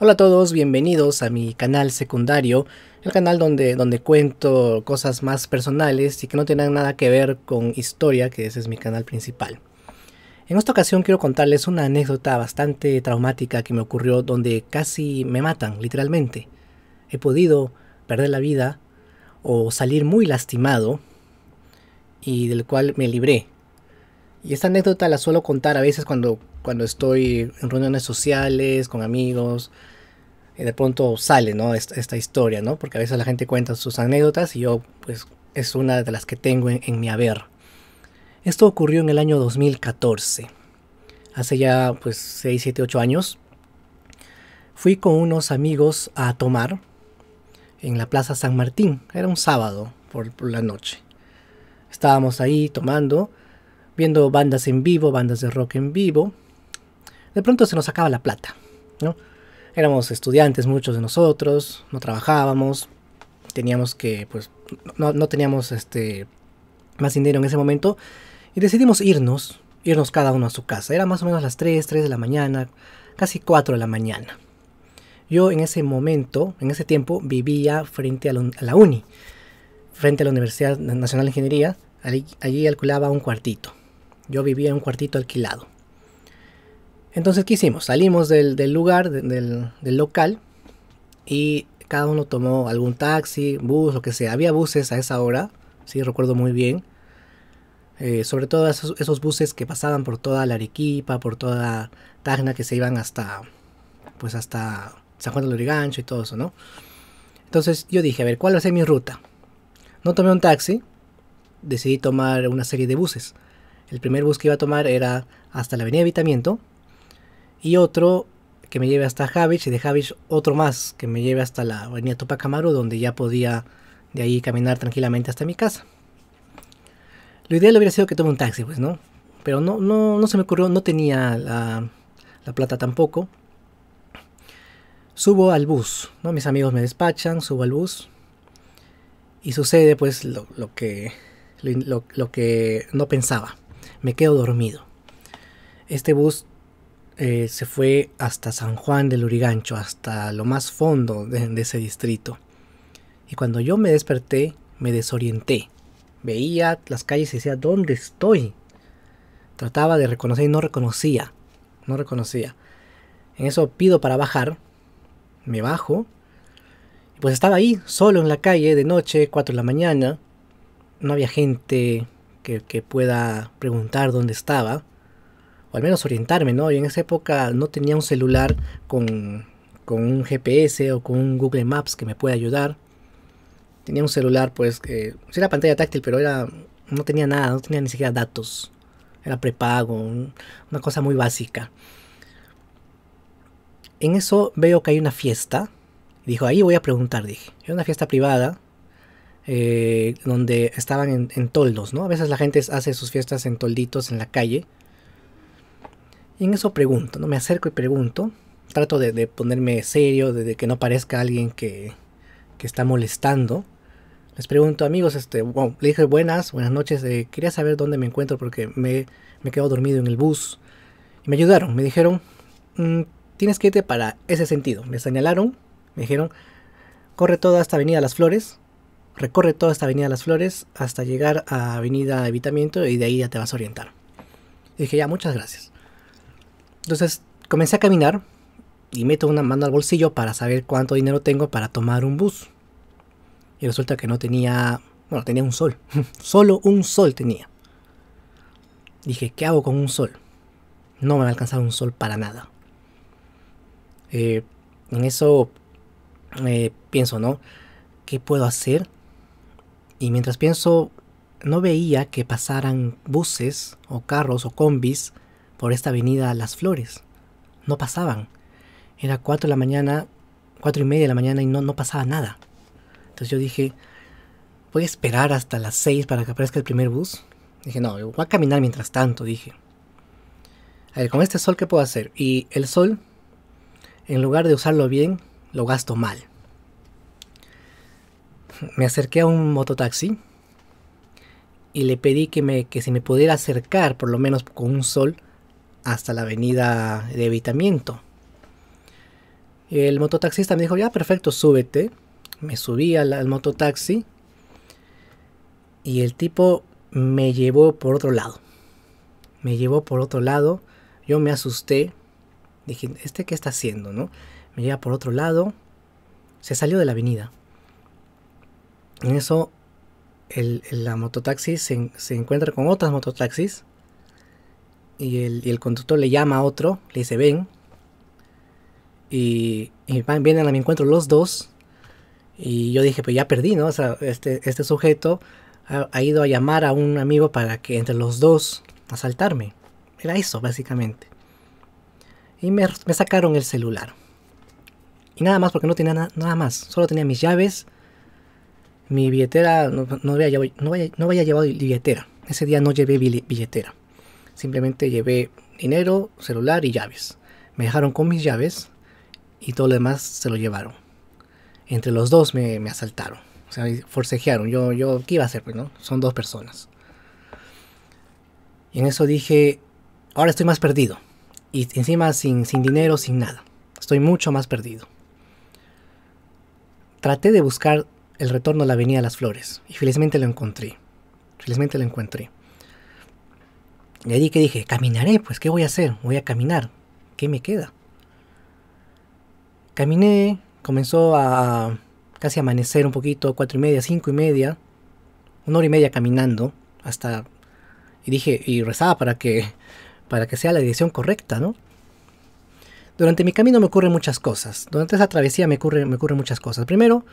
Hola a todos, bienvenidos a mi canal secundario, el canal donde, donde cuento cosas más personales y que no tienen nada que ver con historia, que ese es mi canal principal. En esta ocasión quiero contarles una anécdota bastante traumática que me ocurrió donde casi me matan, literalmente. He podido perder la vida o salir muy lastimado y del cual me libré. Y esta anécdota la suelo contar a veces cuando cuando estoy en reuniones sociales, con amigos, eh, de pronto sale, Esta, historia, Porque a veces la gente cuenta sus anécdotas y yo, pues, es una de las que tengo en, mi haber. Esto ocurrió en el año 2014, hace ya, pues, 6, 7, 8 años. Fui con unos amigos a tomar en la Plaza San Martín, era un sábado por, por la noche. Estábamos ahí tomando, viendo bandas en vivo, bandas de rock en vivo, de pronto se nos acaba la plata, ¿no? Éramos estudiantes muchos de nosotros, no trabajábamos, teníamos que, pues, no, teníamos este, más dinero en ese momento y decidimos irnos, irnos cada uno a su casa. Era más o menos las 3, 3 de la mañana, casi 4 de la mañana. Yo en ese momento, en ese tiempo, vivía frente a la uni, frente a la Universidad Nacional de Ingeniería. Allí, allí alquilaba un cuartito. Yo vivía en un cuartito alquilado. Entonces, ¿qué hicimos? Salimos del, lugar, del, local, y cada uno tomó algún taxi, bus, lo que sea. Había buses a esa hora, sí, recuerdo muy bien. Eh, sobre todo esos, buses que pasaban por toda la Arequipa, por toda Tacna, que se iban hasta, pues hasta San Juan de Lurigancho y todo eso, ¿no? Entonces yo dije, a ver, ¿cuál va a ser mi ruta? No tomé un taxi, decidí tomar una serie de buses. El primer bus que iba a tomar era hasta la Avenida Vitamiento y otro que me lleve hasta Javich y de Javich otro más que me lleve hasta la avenida Tupac Amaru donde ya podía de ahí caminar tranquilamente hasta mi casa. Lo ideal hubiera sido que tome un taxi, pues, ¿no? Pero no, no, no se me ocurrió, no tenía la, plata tampoco. Subo al bus, ¿no? Mis amigos me despachan, subo al bus. Y sucede pues lo, que, lo que no pensaba. Me quedo dormido. Este bus eh, se fue hasta San Juan del Urigancho, hasta lo más fondo de, ese distrito. Y cuando yo me desperté, me desorienté. Veía las calles y decía, ¿dónde estoy? Trataba de reconocer y no reconocía. No reconocía. En eso pido para bajar. Me bajo. pues estaba ahí, solo en la calle, de noche, 4 de la mañana. No había gente que pueda preguntar dónde estaba o al menos orientarme, ¿no? Y en esa época no tenía un celular con, un GPS o con un Google Maps que me pueda ayudar. Tenía un celular, pues, que sí era pantalla táctil, pero era no tenía nada, no tenía ni siquiera datos. Era prepago, una cosa muy básica. En eso veo que hay una fiesta. Dijo, ahí voy a preguntar, dije. Era una fiesta privada eh, donde estaban en, en, toldos, ¿no? A veces la gente hace sus fiestas en tolditos en la calle y en eso pregunto, ¿no? Me acerco y pregunto. Trato de, ponerme serio, de, que no parezca alguien que, está molestando. Les pregunto, amigos, este, le dije buenas, buenas noches. Eh, quería saber dónde me encuentro porque me, me quedo dormido en el bus. Y me ayudaron, me dijeron, mm, tienes que irte para ese sentido. Me señalaron, me dijeron, corre toda esta avenida Las Flores, recorre toda esta avenida Las Flores hasta llegar a avenida Evitamiento y de ahí ya te vas a orientar. dije, ya, muchas gracias. Entonces comencé a caminar y meto una mano al bolsillo para saber cuánto dinero tengo para tomar un bus. Y resulta que no tenía, bueno, tenía un sol. Solo un sol tenía. Dije, ¿qué hago con un sol? No me va a alcanzar un sol para nada. Eh, en eso eh, pienso, ¿no? ¿Qué puedo hacer? Y mientras pienso, no veía que pasaran buses o carros o combis por esta avenida Las Flores. No pasaban. Era 4 de la mañana, cuatro y media de la mañana y no, no pasaba nada. Entonces yo dije, voy a esperar hasta las 6 para que aparezca el primer bus. Dije, no, voy a caminar mientras tanto, dije. A ver, con este sol, ¿qué puedo hacer? Y el sol, en lugar de usarlo bien, lo gasto mal. Me acerqué a un mototaxi y le pedí que, me, que si me pudiera acercar, por lo menos con un sol, hasta la avenida de evitamiento. El mototaxista me dijo, ya perfecto, súbete. Me subí al, mototaxi y el tipo me llevó por otro lado. Me llevó por otro lado, yo me asusté, dije, ¿este qué está haciendo? ¿no? Me lleva por otro lado, se salió de la avenida. En eso el, la mototaxi se, se, encuentra con otras mototaxis y el, conductor le llama a otro, le dice ven. Y, vienen a mi encuentro los dos. Y yo dije, pues ya perdí, ¿no? O sea, este, este sujeto ha, ido a llamar a un amigo para que entre los dos asaltarme. Era eso, básicamente. Y me, sacaron el celular. Y nada más, porque no tenía nada más. Solo tenía mis llaves. Mi billetera, no, no, no, no había llevado billetera. Ese día no llevé billetera. Simplemente llevé dinero, celular y llaves. Me dejaron con mis llaves y todo lo demás se lo llevaron. Entre los dos me, asaltaron. O sea, forcejearon. Yo, yo, ¿qué iba a hacer? Pues, Son dos personas. Y en eso dije, ahora estoy más perdido. Y encima sin, sin dinero, sin nada. Estoy mucho más perdido. Traté de buscar el retorno a la Avenida Las Flores. Y felizmente lo encontré. Felizmente lo encontré. Y ahí que dije, caminaré, pues ¿qué voy a hacer? Voy a caminar. ¿Qué me queda? Caminé, comenzó a casi amanecer un poquito, cuatro y media, cinco y media, una hora y media caminando hasta... Y dije, y rezaba para que, para que sea la dirección correcta, ¿no? Durante mi camino me ocurren muchas cosas. Durante esa travesía me, ocurre, me ocurren muchas cosas. Primero,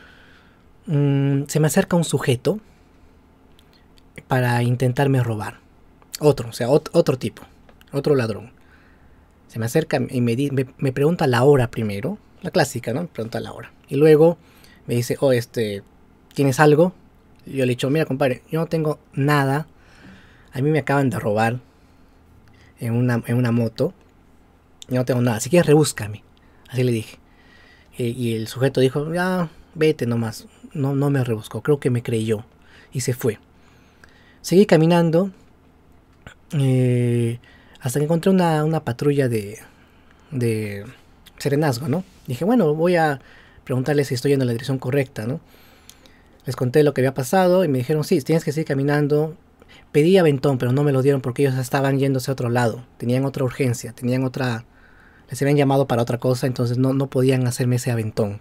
mm, se me acerca un sujeto para intentarme robar. Otro, o sea, otro tipo, otro ladrón. Se me acerca y me, pregunta la hora primero, la clásica, ¿no? Me pregunta la hora. Y luego me dice, oh, este, ¿tienes algo? Y yo le dicho, mira, compadre, yo no tengo nada. A mí me acaban de robar en una, en una moto. Yo no tengo nada. Así que rebúscame. Así le dije. Y, el sujeto dijo, ya, vete nomás. No, no me rebuscó. Creo que me creyó. Y se fue. Seguí caminando eh, hasta que encontré una, patrulla de, de serenazgo, ¿no? Dije, bueno, voy a preguntarles si estoy yendo en la dirección correcta, ¿no? Les conté lo que había pasado y me dijeron, sí, tienes que seguir caminando. Pedí aventón, pero no me lo dieron porque ellos estaban yéndose a otro lado. Tenían otra urgencia, tenían otra... Les habían llamado para otra cosa, entonces no, no podían hacerme ese aventón.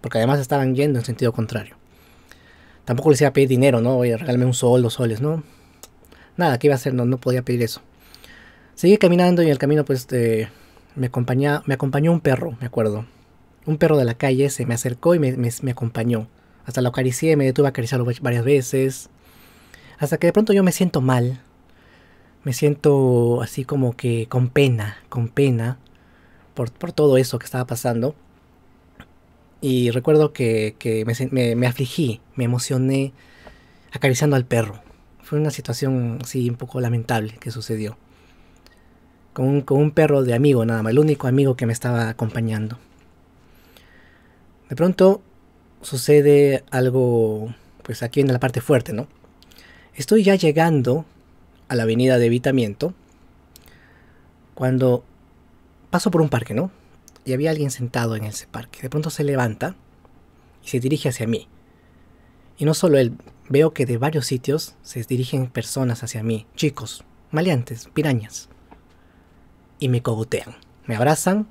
Porque además estaban yendo en sentido contrario. Tampoco les iba a pedir dinero, ¿no? Oye, regálame un sol, dos soles, ¿no? nada, ¿qué iba a hacer? No, no podía pedir eso. Seguí caminando y en el camino pues me, me acompañó un perro, me acuerdo. Un perro de la calle se me acercó y me, acompañó. Hasta lo acaricié, me detuve a acariciarlo varias veces. Hasta que de pronto yo me siento mal. Me siento así como que con pena, con pena por, todo eso que estaba pasando. Y recuerdo que, me afligí, me emocioné acariciando al perro fue una situación así un poco lamentable que sucedió. Con un, con un perro de amigo nada más, el único amigo que me estaba acompañando. De pronto sucede algo, pues aquí en la parte fuerte, ¿no? Estoy ya llegando a la avenida de evitamiento cuando paso por un parque, ¿no? Y había alguien sentado en ese parque. De pronto se levanta y se dirige hacia mí. Y no solo él, Veo que de varios sitios se dirigen personas hacia mí, chicos, maleantes, pirañas. Y me cogotean, me abrazan,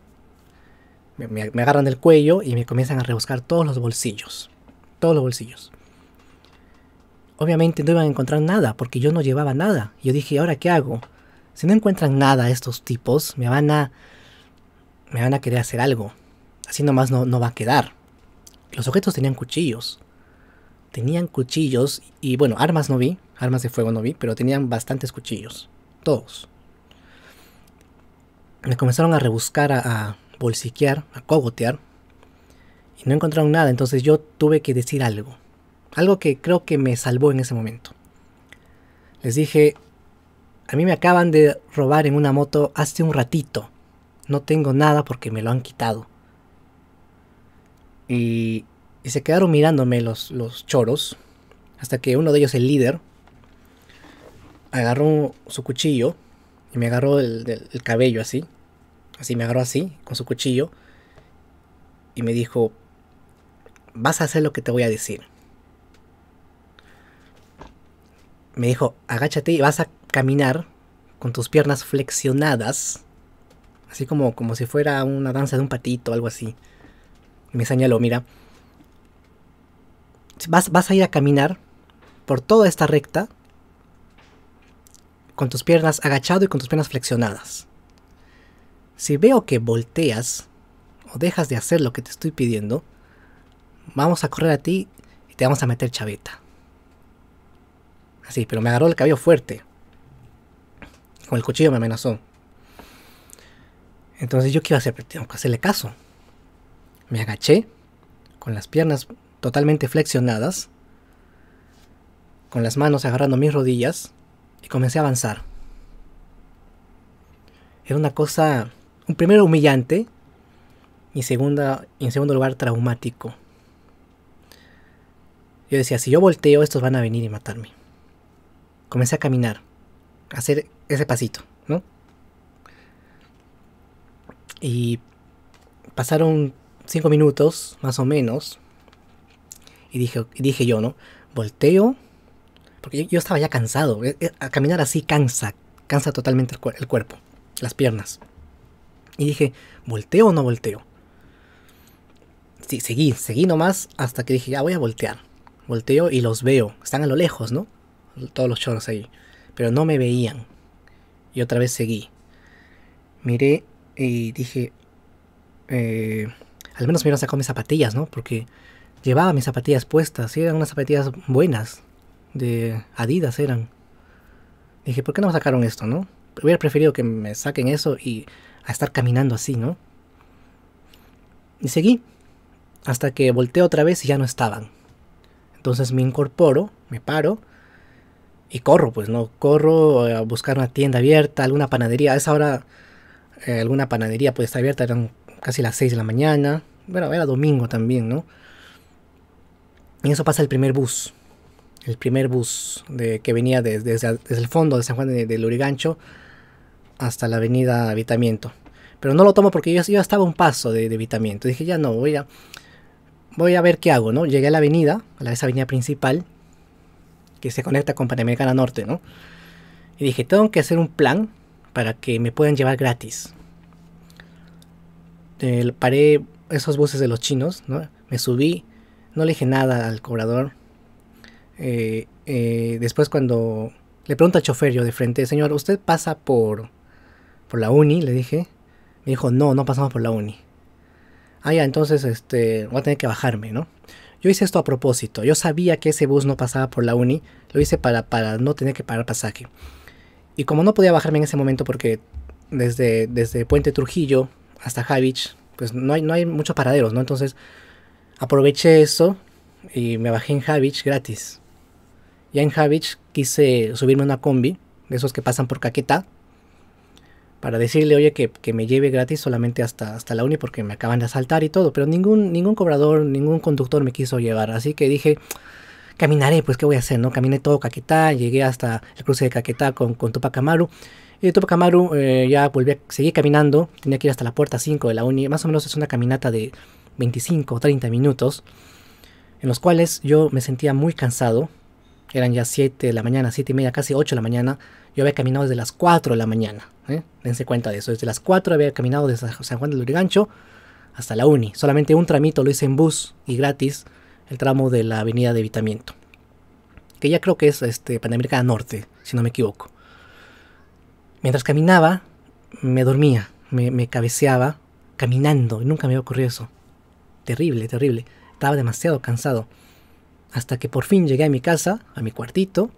me, agarran del cuello y me comienzan a rebuscar todos los bolsillos. Todos los bolsillos. Obviamente no iban a encontrar nada porque yo no llevaba nada. Yo dije, ¿ahora qué hago? Si no encuentran nada estos tipos, me van a. me van a querer hacer algo. Así nomás no, no va a quedar. Los objetos tenían cuchillos tenían cuchillos y bueno, armas no vi, armas de fuego no vi, pero tenían bastantes cuchillos, todos. Me comenzaron a rebuscar, a, bolsiquear, a cogotear y no encontraron nada, entonces yo tuve que decir algo, algo que creo que me salvó en ese momento. Les dije, a mí me acaban de robar en una moto hace un ratito, no tengo nada porque me lo han quitado. Y y se quedaron mirándome los, los choros, hasta que uno de ellos, el líder, agarró su cuchillo y me agarró el, cabello así, así me agarró así, con su cuchillo, y me dijo, vas a hacer lo que te voy a decir. Me dijo, agáchate y vas a caminar con tus piernas flexionadas, así como, como si fuera una danza de un patito, algo así. Me señaló, mira, vas, vas a ir a caminar por toda esta recta con tus piernas agachado y con tus piernas flexionadas. Si veo que volteas o dejas de hacer lo que te estoy pidiendo, vamos a correr a ti y te vamos a meter chaveta. Así, pero me agarró el cabello fuerte. Con el cuchillo me amenazó. Entonces yo qué iba a hacer, tengo que hacerle caso. Me agaché con las piernas totalmente flexionadas, con las manos agarrando mis rodillas, y comencé a avanzar. Era una cosa, un primero humillante, y, segunda, en segundo lugar traumático. Yo decía, si yo volteo, estos van a venir y matarme. Comencé a caminar, a hacer ese pasito, ¿no? Y pasaron cinco minutos, más o menos, y dije, yo, ¿no? Volteo, porque yo, estaba ya cansado. Eh, eh, a caminar así cansa, cansa totalmente el, cuerpo, las piernas. Y dije, ¿volteo o no volteo? Sí, seguí, seguí nomás hasta que dije, ya voy a voltear. Volteo y los veo, están a lo lejos, ¿no? Todos los chorros ahí. Pero no me veían. Y otra vez seguí. Miré y dije, eh, al menos me hubieran sacado mis zapatillas, ¿no? Porque llevaba mis zapatillas puestas, y eran unas zapatillas buenas, de Adidas eran. Dije, ¿por qué no me sacaron esto, no? Hubiera preferido que me saquen eso y a estar caminando así, ¿no? Y seguí, hasta que volteé otra vez y ya no estaban. Entonces me incorporo, me paro y corro, pues, ¿no? Corro a buscar una tienda abierta, alguna panadería. A esa hora eh, alguna panadería puede estar abierta, eran casi las 6 de la mañana. Bueno, era domingo también, ¿no? Y eso pasa el primer bus. El primer bus de, que venía desde, el fondo de San Juan de, Lurigancho hasta la avenida Habitamiento. Pero no lo tomo porque yo, ya estaba un paso de, de Dije, ya no, voy a, voy a ver qué hago, ¿no? Llegué a la avenida, a la esa avenida principal, que se conecta con Panamericana Norte, ¿no? Y dije, tengo que hacer un plan para que me puedan llevar gratis. paré esos buses de los chinos, ¿no? Me subí, no le dije nada al cobrador. Eh, eh, después cuando le pregunto al chofer yo de frente, señor, ¿usted pasa por, por la uni? Le dije. Me dijo, no, no pasamos por la uni. Ah, ya, entonces este, voy a tener que bajarme, ¿no? Yo hice esto a propósito. Yo sabía que ese bus no pasaba por la uni. Lo hice para, para no tener que pagar pasaje. Y como no podía bajarme en ese momento porque desde, desde Puente Trujillo hasta Javich, pues no hay, no hay muchos paraderos, ¿no? Entonces Aproveché eso y me bajé en Havich gratis. Ya en Havich quise subirme a una combi, de esos que pasan por Caquetá, para decirle, oye, que, me lleve gratis solamente hasta, hasta la uni porque me acaban de asaltar y todo. Pero ningún, ningún cobrador, ningún conductor me quiso llevar. Así que dije, caminaré, pues qué voy a hacer, ¿no? Caminé todo Caquetá, llegué hasta el cruce de Caquetá con, con Tupac Amaru. Y de Tupac Amaru eh, ya volví a caminando, tenía que ir hasta la puerta 5 de la uni. Más o menos es una caminata de 25 o 30 minutos, en los cuales yo me sentía muy cansado. Eran ya 7 de la mañana, 7 y media, casi 8 de la mañana. Yo había caminado desde las 4 de la mañana. ¿eh? Dense cuenta de eso. Desde las 4 había caminado desde San Juan del Urigancho hasta la Uni. Solamente un tramito lo hice en bus y gratis, el tramo de la avenida de Evitamiento. Que ya creo que es este, Panamericana Norte, si no me equivoco. Mientras caminaba, me dormía, me, me cabeceaba caminando. Nunca me había ocurrido eso terrible, terrible. Estaba demasiado cansado. Hasta que por fin llegué a mi casa, a mi cuartito.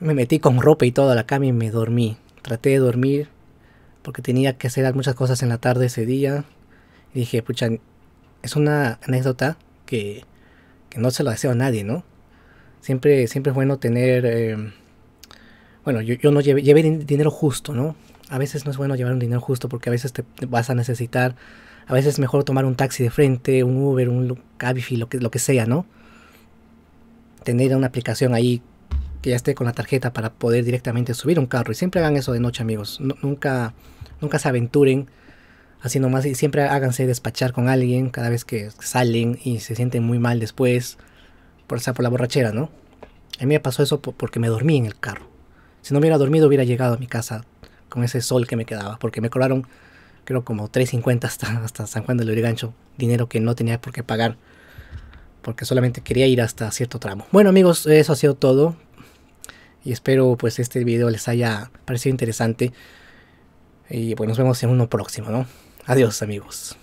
Me metí con ropa y todo a la cama y me dormí. Traté de dormir porque tenía que hacer muchas cosas en la tarde ese día. Y dije, pucha, es una anécdota que, que no se lo deseo a nadie, ¿no? Siempre, siempre es bueno tener... Em, bueno, yo, yo no llevé, llevé dinero justo, ¿no? A veces no es bueno llevar un dinero justo porque a veces te vas a necesitar a veces es mejor tomar un taxi de frente, un Uber, un Cabify, lo que, lo que sea, ¿no? Tener una aplicación ahí que ya esté con la tarjeta para poder directamente subir un carro. Y siempre hagan eso de noche, amigos. nunca, nunca se aventuren así nomás. Y siempre háganse despachar con alguien cada vez que salen y se sienten muy mal después. Por, esa por la borrachera, ¿no? A mí me pasó eso porque me dormí en el carro. Si no hubiera dormido, hubiera llegado a mi casa con ese sol que me quedaba, porque me cobraron creo como 3.50 hasta, San Juan del Lurigancho, dinero que no tenía por qué pagar, porque solamente quería ir hasta cierto tramo. Bueno amigos, eso ha sido todo, y espero pues este video les haya parecido interesante, y pues nos vemos en uno próximo, ¿no? Adiós amigos.